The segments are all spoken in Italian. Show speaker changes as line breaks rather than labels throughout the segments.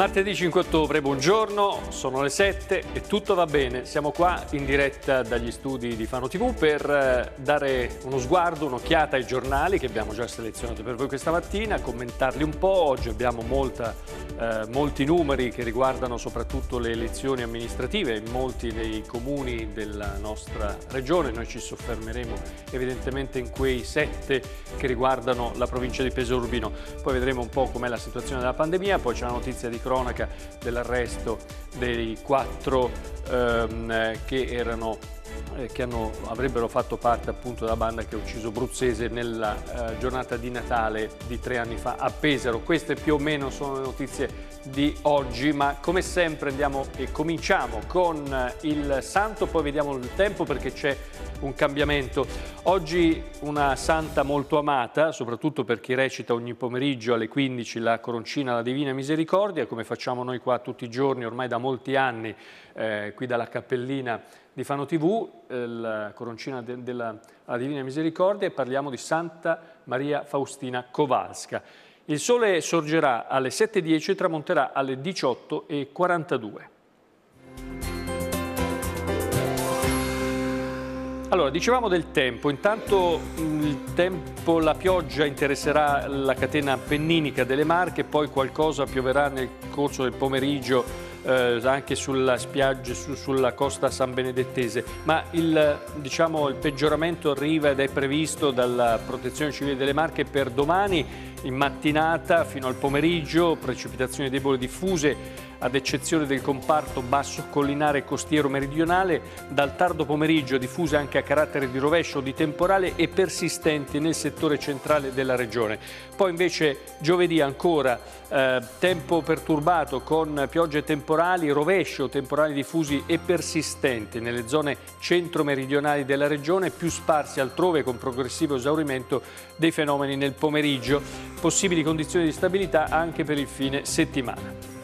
Martedì 5 ottobre, buongiorno, sono le 7 e tutto va bene. Siamo qua in diretta dagli studi di Fano TV per eh, dare uno sguardo, un'occhiata ai giornali che abbiamo già selezionato per voi questa mattina, commentarli un po'. Oggi abbiamo molta, eh, molti numeri che riguardano soprattutto le elezioni amministrative in molti dei comuni della nostra regione. Noi ci soffermeremo evidentemente in quei 7 che riguardano la provincia di Peso Urbino. Poi vedremo un po' com'è la situazione della pandemia, poi c'è la notizia di cronaca dell'arresto dei quattro ehm, che erano eh, che hanno, avrebbero fatto parte appunto della banda che ha ucciso Bruzzese nella eh, giornata di Natale di tre anni fa a Pesaro. Queste più o meno sono le notizie di oggi, ma come sempre andiamo e cominciamo con eh, il santo, poi vediamo il tempo perché c'è un cambiamento. Oggi una santa molto amata, soprattutto per chi recita ogni pomeriggio alle 15 la coroncina alla Divina Misericordia, come facciamo noi qua tutti i giorni ormai da molti anni eh, qui dalla cappellina di Fano TV, eh, la coroncina de della Divina Misericordia e parliamo di Santa Maria Faustina Kowalska. Il sole sorgerà alle 7.10 e tramonterà alle 18.42. Allora, dicevamo del tempo, intanto mm, il tempo, la pioggia interesserà la catena penninica delle Marche, poi qualcosa pioverà nel corso del pomeriggio eh, anche sulla spiaggia, su, sulla costa san benedettese, ma il, diciamo, il peggioramento arriva ed è previsto dalla Protezione Civile delle Marche per domani in mattinata fino al pomeriggio, precipitazioni deboli diffuse ad eccezione del comparto basso collinare costiero meridionale, dal tardo pomeriggio diffuse anche a carattere di rovescio, di temporale e persistenti nel settore centrale della regione. Poi invece giovedì ancora eh, tempo perturbato con piogge temporali, rovescio, temporali diffusi e persistenti nelle zone centro-meridionali della regione, più sparsi altrove con progressivo esaurimento dei fenomeni nel pomeriggio. Possibili condizioni di stabilità anche per il fine settimana.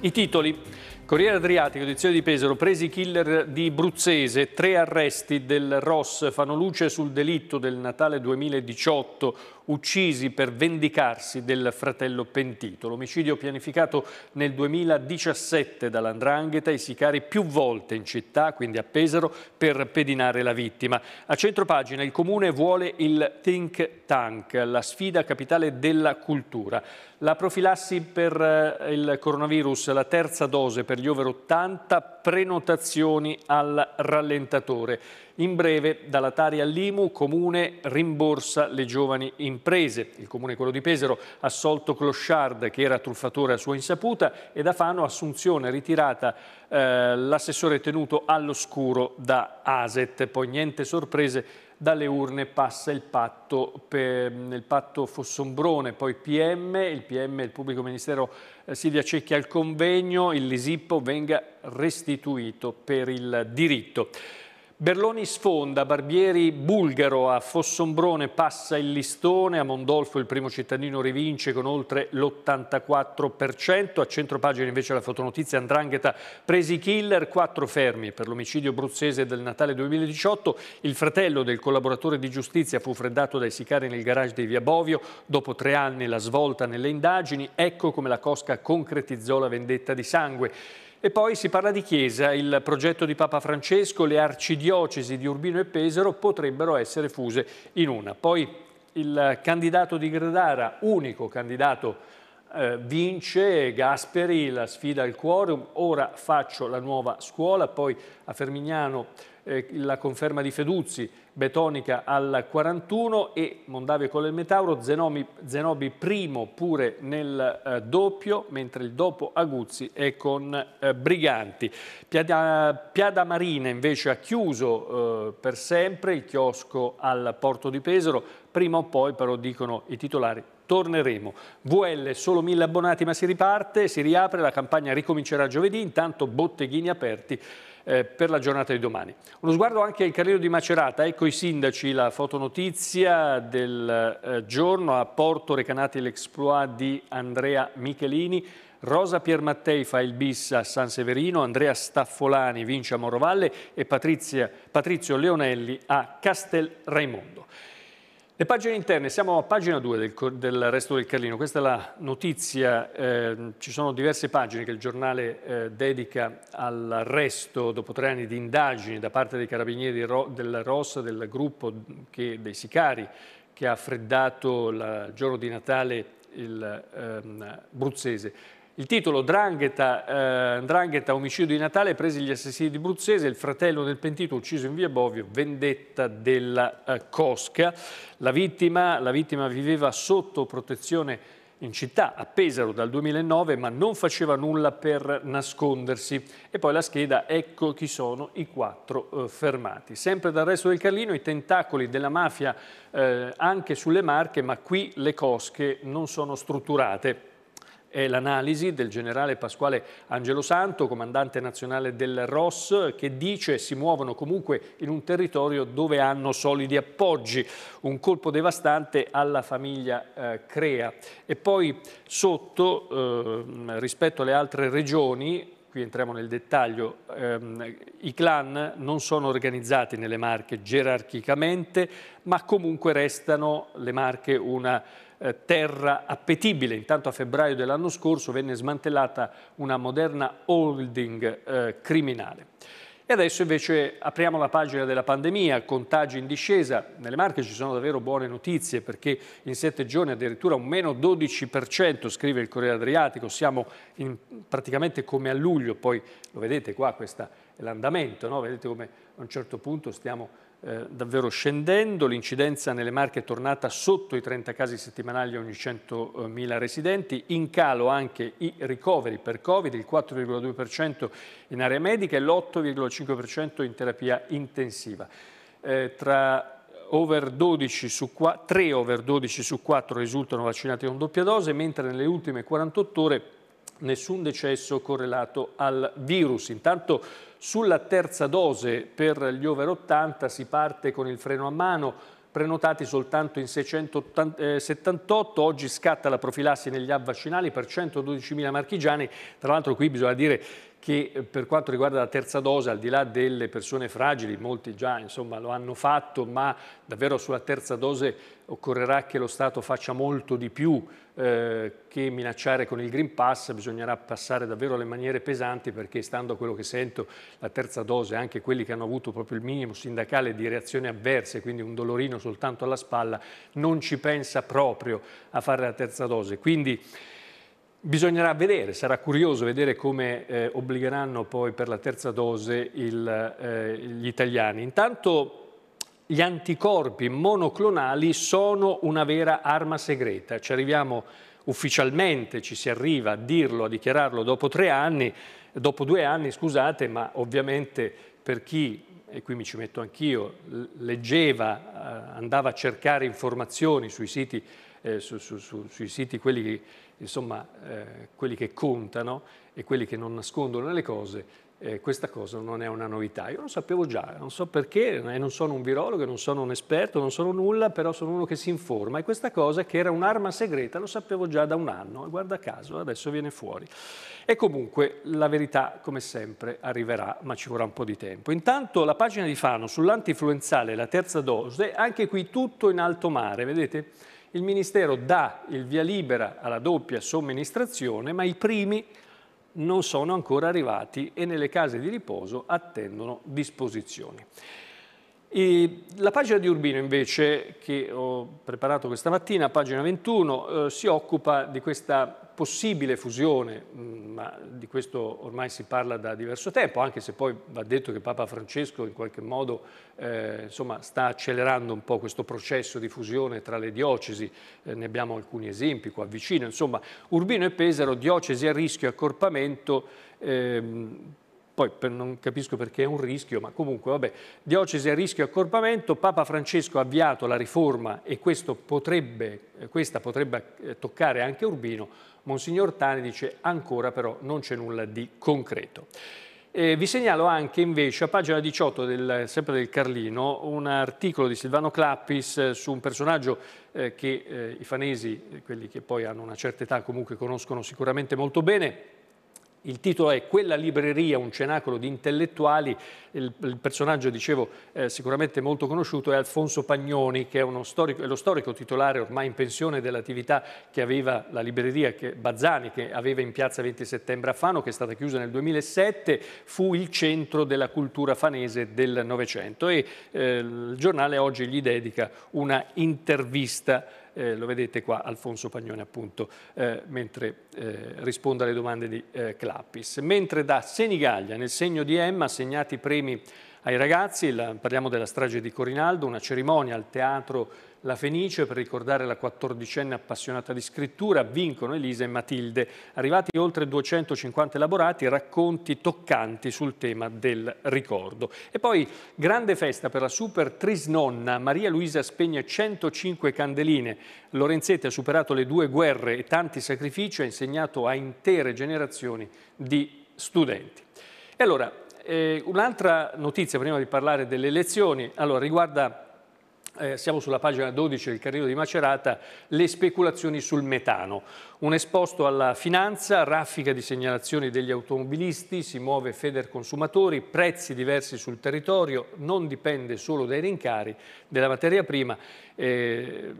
I titoli. Corriere Adriatico, edizione di Pesaro, presi killer di Bruzzese, tre arresti del Ross fanno luce sul delitto del Natale 2018, uccisi per vendicarsi del fratello pentito. L'omicidio pianificato nel 2017 dall'Andrangheta, i sicari più volte in città, quindi a Pesaro, per pedinare la vittima. A centropagina il comune vuole il think tank, la sfida capitale della cultura. La profilassi per eh, il coronavirus, la terza dose per gli over 80, prenotazioni al rallentatore. In breve, dalla Tari all'Imu, Comune rimborsa le giovani imprese. Il Comune, quello di Pesaro, assolto Clochard, che era truffatore a sua insaputa, e da Fano Assunzione, ritirata eh, l'assessore tenuto all'oscuro da Aset. Poi niente sorprese dalle urne passa il patto, per, il patto Fossombrone, poi PM, il PM, il pubblico ministero eh, Silvia Cecchi al convegno, il Lisippo venga restituito per il diritto. Berloni sfonda, Barbieri bulgaro, a Fossombrone passa il listone, a Mondolfo il primo cittadino rivince con oltre l'84%, a centropagina invece la fotonotizia Andrangheta presi killer, quattro fermi per l'omicidio bruzzese del Natale 2018, il fratello del collaboratore di giustizia fu freddato dai sicari nel garage di Via Bovio, dopo tre anni la svolta nelle indagini, ecco come la Cosca concretizzò la vendetta di sangue. E poi si parla di Chiesa, il progetto di Papa Francesco, le arcidiocesi di Urbino e Pesaro potrebbero essere fuse in una. Poi il candidato di Gradara, unico candidato eh, vince Gasperi la sfida al quorum, ora faccio la nuova scuola, poi a Fermignano eh, la conferma di Feduzzi, Betonica al 41 e Mondavia con il Metauro, Zenobi, Zenobi primo pure nel eh, doppio, mentre il dopo Aguzzi è con eh, Briganti. Piada, Piada, Marina invece ha chiuso eh, per sempre il chiosco al porto di Pesaro, prima o poi però dicono i titolari torneremo. VL solo 1000 abbonati ma si riparte, si riapre, la campagna ricomincerà giovedì, intanto botteghini aperti eh, per la giornata di domani. Uno sguardo anche al Carrello di Macerata, ecco i sindaci, la fotonotizia del eh, giorno a Porto Recanati l'exploit di Andrea Michelini, Rosa Piermattei fa il bis a San Severino, Andrea Staffolani vince a Morovalle e Patrizia, Patrizio Leonelli a Castel Raimondo. Le pagine interne, siamo a pagina 2 del, del resto del Carlino, questa è la notizia, eh, ci sono diverse pagine che il giornale eh, dedica all'arresto dopo tre anni di indagini da parte dei carabinieri ro, del ROS, del gruppo che, dei sicari che ha freddato il giorno di Natale il ehm, Bruzzese. Il titolo Drangheta, eh, Drangheta omicidio di Natale presi gli assassini di Bruzzese, il fratello del pentito ucciso in via Bovio, vendetta della eh, Cosca. La vittima, la vittima viveva sotto protezione in città, a Pesaro dal 2009, ma non faceva nulla per nascondersi. E poi la scheda, ecco chi sono i quattro eh, fermati. Sempre dal resto del Carlino i tentacoli della mafia eh, anche sulle Marche, ma qui le cosche non sono strutturate è l'analisi del generale Pasquale Angelo Santo, comandante nazionale del ROS, che dice si muovono comunque in un territorio dove hanno solidi appoggi. Un colpo devastante alla famiglia eh, Crea. E poi sotto, eh, rispetto alle altre regioni, qui entriamo nel dettaglio, ehm, i clan non sono organizzati nelle Marche gerarchicamente, ma comunque restano le Marche una eh, terra appetibile. Intanto a febbraio dell'anno scorso venne smantellata una moderna holding eh, criminale. E adesso invece apriamo la pagina della pandemia, contagi in discesa. Nelle Marche ci sono davvero buone notizie perché in sette giorni addirittura un meno 12%, scrive il Corriere Adriatico. Siamo in, praticamente come a luglio, poi lo vedete qua, questo è l'andamento, no? vedete come a un certo punto stiamo eh, davvero scendendo, l'incidenza nelle Marche è tornata sotto i 30 casi settimanali ogni 100.000 residenti, in calo anche i ricoveri per Covid, il 4,2% in area medica e l'8,5% in terapia intensiva. Eh, tra over 12 su 4, 3 over 12 su 4 risultano vaccinati con doppia dose, mentre nelle ultime 48 ore nessun decesso correlato al virus. Intanto sulla terza dose per gli over 80 si parte con il freno a mano, prenotati soltanto in 678, eh, oggi scatta la profilassi negli avvaccinali per 112.000 marchigiani, tra l'altro qui bisogna dire che eh, per quanto riguarda la terza dose, al di là delle persone fragili, molti già insomma, lo hanno fatto, ma davvero sulla terza dose occorrerà che lo Stato faccia molto di più eh, che minacciare con il Green Pass, bisognerà passare davvero alle maniere pesanti perché stando a quello che sento la terza dose, anche quelli che hanno avuto proprio il minimo sindacale di reazioni avverse, quindi un dolorino soltanto alla spalla, non ci pensa proprio a fare la terza dose. Quindi, Bisognerà vedere, sarà curioso vedere come eh, obbligheranno poi per la terza dose il, eh, gli italiani. Intanto gli anticorpi monoclonali sono una vera arma segreta, ci arriviamo ufficialmente, ci si arriva a dirlo, a dichiararlo dopo, anni, dopo due anni, scusate, ma ovviamente per chi e qui mi ci metto anch'io, leggeva, eh, andava a cercare informazioni sui siti eh, su, su, su, sui siti quelli che, insomma, eh, quelli che, contano e quelli che non nascondono le cose, eh, questa cosa non è una novità. Io lo sapevo già, non so perché, non sono un virologo, non sono un esperto, non sono nulla, però sono uno che si informa e questa cosa che era un'arma segreta lo sapevo già da un anno e guarda caso adesso viene fuori. E comunque la verità come sempre arriverà, ma ci vorrà un po' di tempo. Intanto la pagina di Fano sull'antifluenzale, la terza dose, anche qui tutto in alto mare, vedete? Il Ministero dà il via libera alla doppia somministrazione, ma i primi non sono ancora arrivati e nelle case di riposo attendono disposizioni. E la pagina di Urbino invece, che ho preparato questa mattina, pagina 21, eh, si occupa di questa possibile fusione, mm, ma di questo ormai si parla da diverso tempo, anche se poi va detto che Papa Francesco in qualche modo eh, insomma, sta accelerando un po' questo processo di fusione tra le diocesi, eh, ne abbiamo alcuni esempi qua vicino, insomma Urbino e Pesaro, diocesi a rischio e accorpamento, ehm, poi per, non capisco perché è un rischio, ma comunque vabbè, diocesi a rischio accorpamento, Papa Francesco ha avviato la riforma e potrebbe, questa potrebbe eh, toccare anche Urbino, Monsignor Tani dice ancora però non c'è nulla di concreto. Eh, vi segnalo anche invece a pagina 18 del, sempre del Carlino un articolo di Silvano Clappis eh, su un personaggio eh, che eh, i fanesi, eh, quelli che poi hanno una certa età comunque conoscono sicuramente molto bene, il titolo è Quella libreria, un cenacolo di intellettuali. Il, il personaggio, dicevo, eh, sicuramente molto conosciuto è Alfonso Pagnoni, che è, storico, è, lo storico titolare ormai in pensione dell'attività che aveva la libreria che, Bazzani, che aveva in piazza 20 settembre a Fano, che è stata chiusa nel 2007. Fu il centro della cultura fanese del Novecento e eh, il giornale oggi gli dedica una intervista eh, lo vedete qua Alfonso Pagnone appunto eh, mentre eh, risponde alle domande di eh, Clappis. Mentre da Senigallia nel segno di Emma segnati premi ai ragazzi. La, parliamo della strage di Corinaldo, una cerimonia al teatro La Fenice per ricordare la quattordicenne appassionata di scrittura. Vincono Elisa e Matilde. Arrivati oltre 250 elaborati, racconti toccanti sul tema del ricordo. E poi grande festa per la super trisnonna. Maria Luisa spegne 105 candeline. Lorenzetti ha superato le due guerre e tanti sacrifici, ha insegnato a intere generazioni di studenti. E allora, eh, un'altra notizia, prima di parlare delle elezioni, allora, riguarda eh, siamo sulla pagina 12 del Carrino di Macerata, le speculazioni sul metano. Un esposto alla finanza, raffica di segnalazioni degli automobilisti, si muove Feder Consumatori, prezzi diversi sul territorio, non dipende solo dai rincari della materia prima. Eh,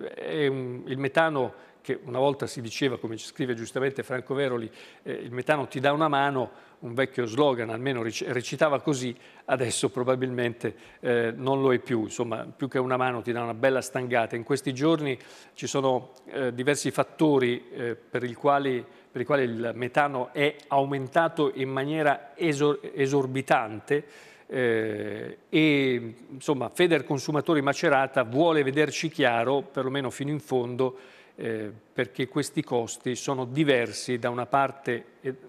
un, il metano che una volta si diceva, come ci scrive giustamente Franco Veroli, eh, il metano ti dà una mano, un vecchio slogan almeno recitava così, adesso probabilmente eh, non lo è più, insomma più che una mano ti dà una bella stangata. In questi giorni ci sono eh, diversi fattori eh, per i quali per i quali il metano è aumentato in maniera esor esorbitante eh, e insomma Feder Consumatori Macerata vuole vederci chiaro, perlomeno fino in fondo, eh, perché questi costi sono diversi da una parte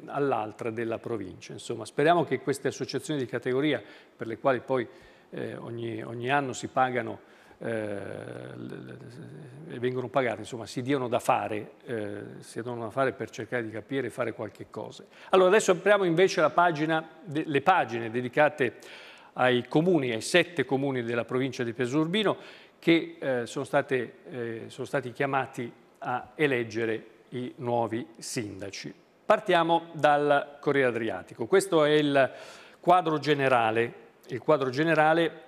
all'altra della provincia. Insomma, speriamo che queste associazioni di categoria, per le quali poi eh, ogni, ogni, anno si pagano eh, vengono pagate, insomma, si diano da fare, eh, diano da fare per cercare di capire e fare qualche cosa. Allora, adesso apriamo invece pagina, le pagine dedicate ai comuni, ai sette comuni della provincia di Pesurbino che eh, sono, state, eh, sono stati chiamati a eleggere i nuovi sindaci. Partiamo dal Corriere Adriatico. Questo è il quadro generale, il quadro generale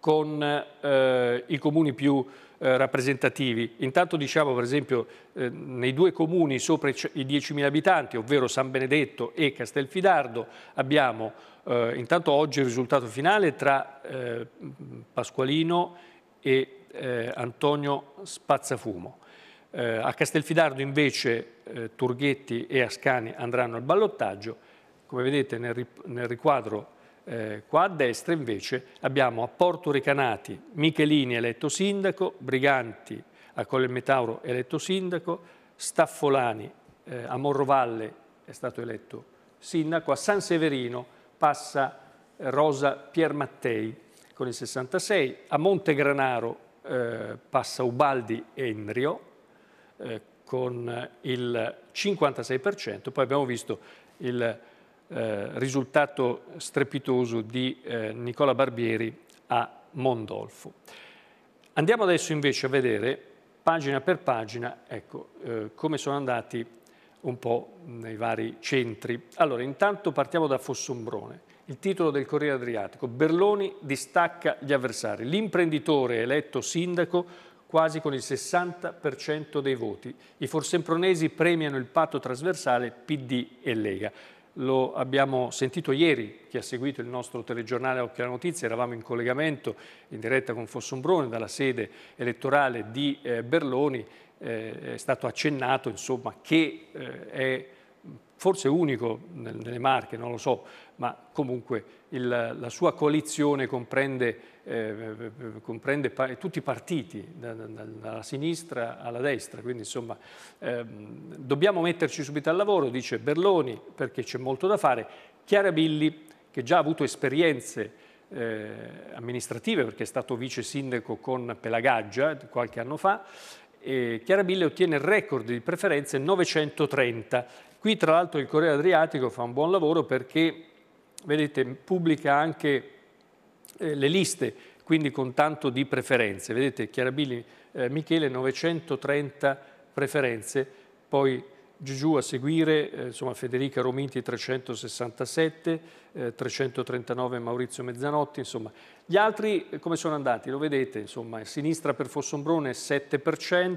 con eh, i comuni più eh, rappresentativi. Intanto diciamo per esempio eh, nei due comuni sopra i 10.000 abitanti, ovvero San Benedetto e Castelfidardo, abbiamo eh, intanto oggi il risultato finale tra eh, Pasqualino e eh, Antonio Spazzafumo. Eh, a Castelfidardo invece eh, Turghetti e Ascani andranno al ballottaggio. Come vedete nel, nel riquadro eh, qua a destra invece abbiamo a Porto Recanati Michelini eletto sindaco, Briganti a Colle Metauro eletto sindaco, Staffolani eh, a Morrovalle è stato eletto sindaco, a San Severino passa eh, Rosa Piermattei con il 66, a Montegranaro eh, passa Ubaldi e Enrio eh, con il 56%, poi abbiamo visto il eh, risultato strepitoso di eh, Nicola Barbieri a Mondolfo. Andiamo adesso invece a vedere pagina per pagina ecco, eh, come sono andati un po' nei vari centri. Allora, intanto partiamo da Fossombrone il titolo del Corriere Adriatico, Berloni distacca gli avversari, l'imprenditore eletto sindaco quasi con il 60% dei voti. I forsempronesi premiano il patto trasversale PD e Lega. Lo abbiamo sentito ieri, chi ha seguito il nostro telegiornale Occhio alla Notizia, eravamo in collegamento in diretta con Fossombrone dalla sede elettorale di eh, Berloni, eh, è stato accennato insomma, che eh, è forse unico nelle Marche, non lo so, ma comunque il, la sua coalizione comprende, eh, comprende pa tutti i partiti, da, da, dalla sinistra alla destra, quindi insomma ehm, dobbiamo metterci subito al lavoro, dice Berloni, perché c'è molto da fare. Chiara Billi, che già ha avuto esperienze eh, amministrative, perché è stato vice sindaco con Pelagaggia qualche anno fa, e Chiara Bille ottiene il record di preferenze 930 Qui tra l'altro il Corriere Adriatico fa un buon lavoro perché, vedete, pubblica anche eh, le liste, quindi con tanto di preferenze. Vedete, Chiarabili eh, Michele 930 preferenze, poi Giugiù a seguire, eh, insomma Federica Rominti 367, eh, 339 Maurizio Mezzanotti, insomma. Gli altri eh, come sono andati? Lo vedete, insomma, sinistra per Fossombrone 7%,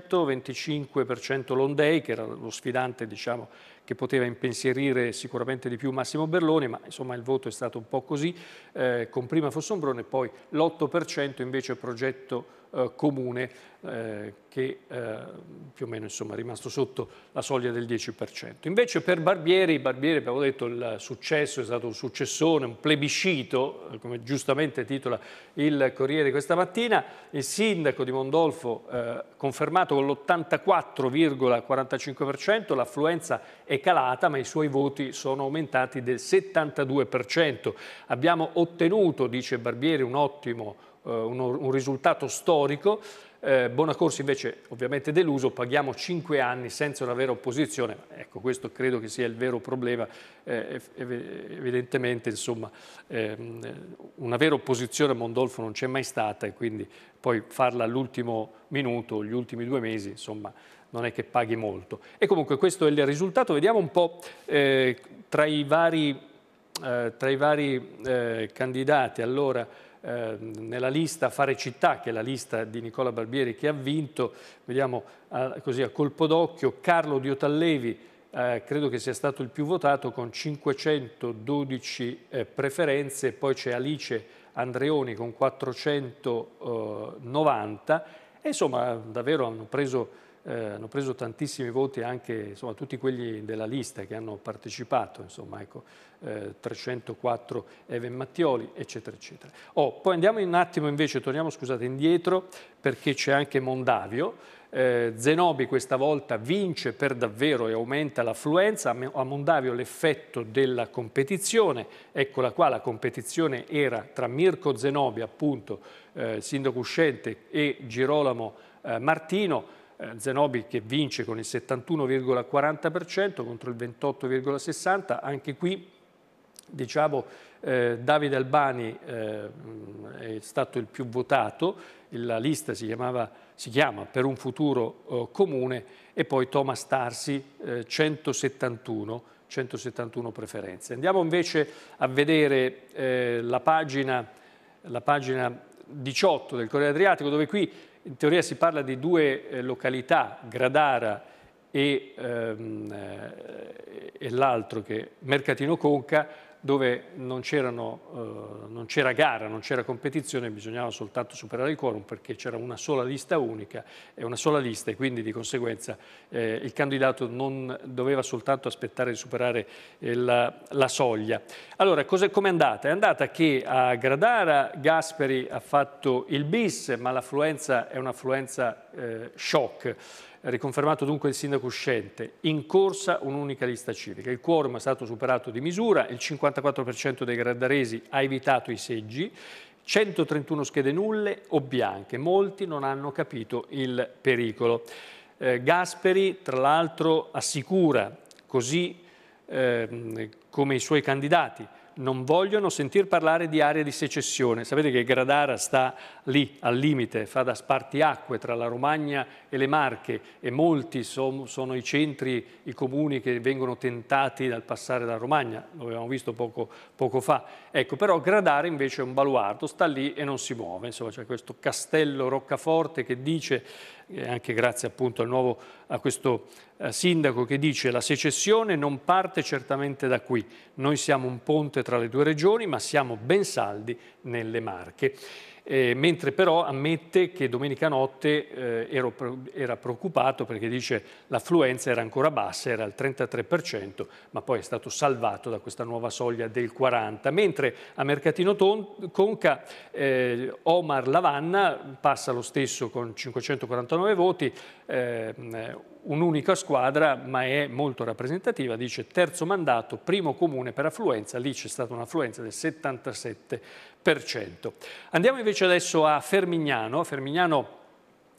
25% Londei, che era lo sfidante, diciamo, che poteva impensierire sicuramente di più Massimo Berlone, ma insomma il voto è stato un po' così, eh, con prima Fossombrone e poi l'8% invece progetto eh, comune eh, che eh, più o meno insomma, è rimasto sotto la soglia del 10%. Invece per Barbieri, Barbieri abbiamo detto il successo è stato un successone, un plebiscito, eh, come giustamente titola il Corriere questa mattina, il sindaco di Mondolfo eh, confermato con l'84,45%, l'affluenza è è calata ma i suoi voti sono aumentati del 72%. Abbiamo ottenuto, dice Barbieri, un ottimo eh, un, un risultato storico, eh, Bonacorsi invece ovviamente deluso, paghiamo cinque anni senza una vera opposizione, ecco questo credo che sia il vero problema, eh, evidentemente insomma ehm, una vera opposizione a Mondolfo non c'è mai stata e quindi poi farla all'ultimo minuto, gli ultimi due mesi insomma non è che paghi molto. E comunque questo è il risultato, vediamo un po' eh, tra i vari, eh, tra i vari eh, candidati. Allora, eh, nella lista Fare Città, che è la lista di Nicola Barbieri che ha vinto, vediamo a, così a colpo d'occhio, Carlo Diotallevi, eh, credo che sia stato il più votato con 512 eh, preferenze, poi c'è Alice Andreoni con 490, e insomma davvero hanno preso eh, hanno preso tantissimi voti anche insomma, tutti quelli della lista che hanno partecipato, insomma, ecco, eh, 304 Even Mattioli, eccetera, eccetera. Oh, poi andiamo un attimo invece, torniamo scusate indietro, perché c'è anche Mondavio, eh, Zenobi questa volta vince per davvero e aumenta l'affluenza, a Mondavio l'effetto della competizione, eccola qua, la competizione era tra Mirko Zenobi, appunto, eh, sindaco uscente, e Girolamo eh, Martino, eh, Zenobi che vince con il 71,40% contro il 28,60%, anche qui diciamo, eh, Davide Albani eh, è stato il più votato, la lista si, chiamava, si chiama Per un futuro eh, comune e poi Thomas Tarsi 171, eh, 171, preferenze. Andiamo invece a vedere eh, la pagina, la pagina 18 del Corriere Adriatico dove qui in teoria si parla di due eh, località, Gradara e, ehm, eh, e l'altro che Mercatino Conca, dove non, eh, non c'era gara, non c'era competizione, bisognava soltanto superare il quorum perché c'era una sola lista unica e una sola lista e quindi di conseguenza eh, il candidato non doveva soltanto aspettare di superare eh, la, la soglia. Allora, come è andata? È andata che a Gradara Gasperi ha fatto il bis, ma l'affluenza è un'affluenza shock riconfermato dunque il sindaco uscente, in corsa un'unica lista civica. Il quorum è stato superato di misura, il 54% dei gradaresi ha evitato i seggi, 131 schede nulle o bianche, molti non hanno capito il pericolo. Eh, Gasperi, tra l'altro, assicura, così eh, come i suoi candidati, non vogliono sentir parlare di area di secessione. Sapete che Gradara sta lì, al limite, fa da spartiacque tra la Romagna e le Marche e molti sono, sono i centri, i comuni che vengono tentati dal passare dalla Romagna, lo abbiamo visto poco, poco, fa. Ecco, però Gradara invece è un baluardo, sta lì e non si muove, insomma c'è questo castello roccaforte che dice anche grazie appunto al nuovo, a questo eh, sindaco che dice la secessione non parte certamente da qui, noi siamo un ponte tra le due regioni ma siamo ben saldi nelle Marche eh, mentre però ammette che domenica notte eh, ero, era preoccupato perché dice l'affluenza era ancora bassa, era al 33%, ma poi è stato salvato da questa nuova soglia del 40%, mentre a Mercatino Ton, Conca eh, Omar Lavanna passa lo stesso con 549 voti, eh, un'unica squadra ma è molto rappresentativa, dice terzo mandato, primo comune per affluenza, lì c'è stata un'affluenza del 77%. Andiamo invece adesso a Fermignano. A Fermignano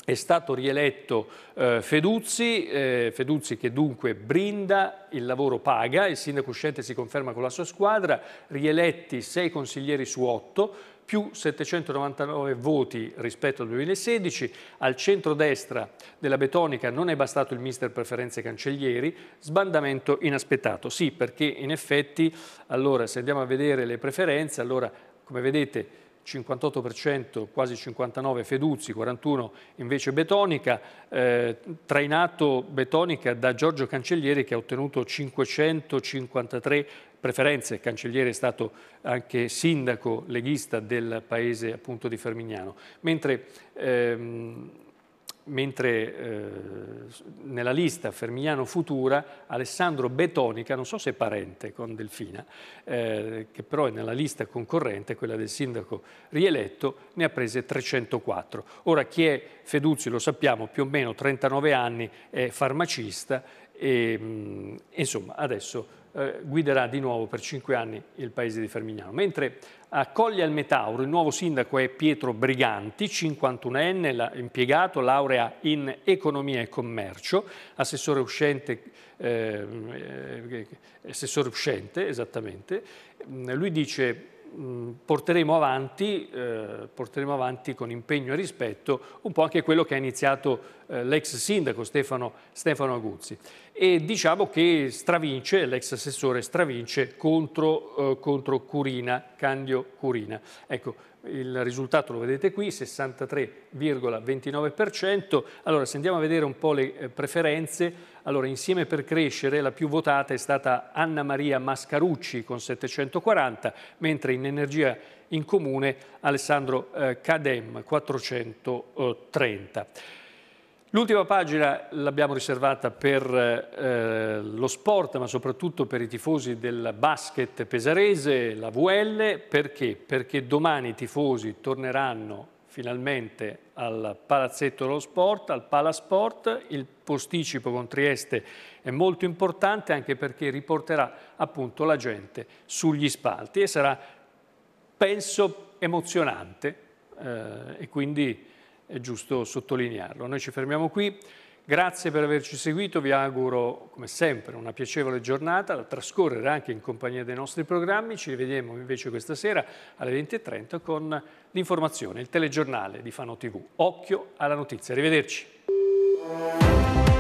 è stato rieletto eh, Feduzzi, eh, Feduzzi che dunque brinda, il lavoro paga, il sindaco uscente si conferma con la sua squadra, rieletti 6 consiglieri su 8, più 799 voti rispetto al 2016, al centro-destra della Betonica non è bastato il mister preferenze cancellieri, sbandamento inaspettato. Sì, perché in effetti, allora, se andiamo a vedere le preferenze, allora come vedete 58%, quasi 59% Feduzzi, 41% invece Betonica, eh, trainato Betonica da Giorgio Cancellieri che ha ottenuto 553 preferenze. Cancellieri è stato anche sindaco leghista del paese appunto di Fermignano. Mentre ehm, mentre eh, nella lista Fermignano Futura Alessandro Betonica, non so se è parente con Delfina, eh, che però è nella lista concorrente, quella del sindaco rieletto, ne ha prese 304. Ora chi è Feduzzi lo sappiamo, più o meno 39 anni, è farmacista e mh, mm, insomma adesso eh, guiderà di nuovo per cinque anni il paese di Fermignano. Mentre a Coglia al Metauro il nuovo sindaco è Pietro Briganti, 51enne, la, impiegato, laurea in economia e commercio, assessore uscente, ehm, eh, assessore uscente esattamente. Mm, lui dice mm, Porteremo avanti, eh, porteremo avanti, con impegno e rispetto un po' anche quello che ha iniziato eh, l'ex sindaco Stefano, Stefano, Aguzzi. E diciamo che stravince, l'ex assessore stravince contro, eh, contro Curina, Candio Curina. Ecco, il risultato lo vedete qui, 63,29%. Allora, se andiamo a vedere un po' le eh, preferenze, allora, Insieme per Crescere la più votata è stata Anna Maria Mascarucci con 740, mentre in Energia in Comune Alessandro eh, Cadem 430. L'ultima pagina l'abbiamo riservata per eh, lo sport, ma soprattutto per i tifosi del basket pesarese, la VL, perché? Perché domani i tifosi torneranno finalmente al Palazzetto dello Sport, al Palasport. Il posticipo con Trieste è molto importante anche perché riporterà appunto la gente sugli spalti e sarà, penso, emozionante eh, e quindi è giusto sottolinearlo. Noi ci fermiamo qui, grazie per averci seguito, vi auguro come sempre una piacevole giornata da trascorrere anche in compagnia dei nostri programmi, ci rivediamo invece questa sera alle 20.30 con l'informazione, il telegiornale di Fano TV. Occhio alla notizia, arrivederci.